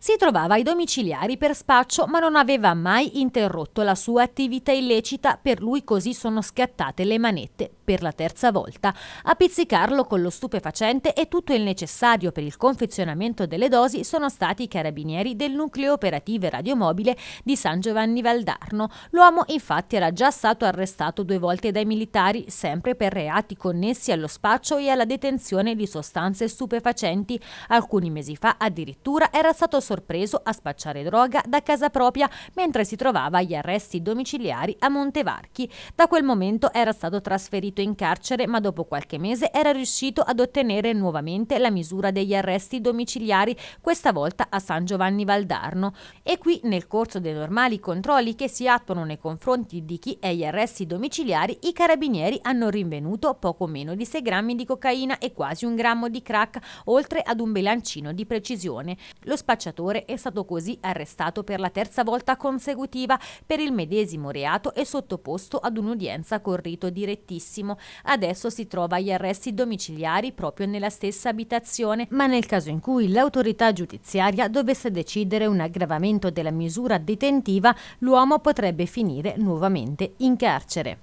Si trovava ai domiciliari per spaccio ma non aveva mai interrotto la sua attività illecita, per lui così sono scattate le manette per la terza volta. A pizzicarlo con lo stupefacente e tutto il necessario per il confezionamento delle dosi sono stati i carabinieri del nucleo operative radiomobile di San Giovanni Valdarno. L'uomo infatti era già stato arrestato due volte dai militari, sempre per reati connessi allo spaccio e alla detenzione di sostanze stupefacenti. Alcuni mesi fa addirittura era stato sorpreso a spacciare droga da casa propria mentre si trovava agli arresti domiciliari a Montevarchi. Da quel momento era stato trasferito finito in carcere, ma dopo qualche mese era riuscito ad ottenere nuovamente la misura degli arresti domiciliari, questa volta a San Giovanni Valdarno. E qui, nel corso dei normali controlli che si attuano nei confronti di chi è gli arresti domiciliari, i carabinieri hanno rinvenuto poco meno di 6 grammi di cocaina e quasi un grammo di crack, oltre ad un bilancino di precisione. Lo spacciatore è stato così arrestato per la terza volta consecutiva per il medesimo reato e sottoposto ad un'udienza con rito direttissimo massimo. Adesso si trova agli arresti domiciliari proprio nella stessa abitazione, ma nel caso in cui l'autorità giudiziaria dovesse decidere un aggravamento della misura detentiva, l'uomo potrebbe finire nuovamente in carcere.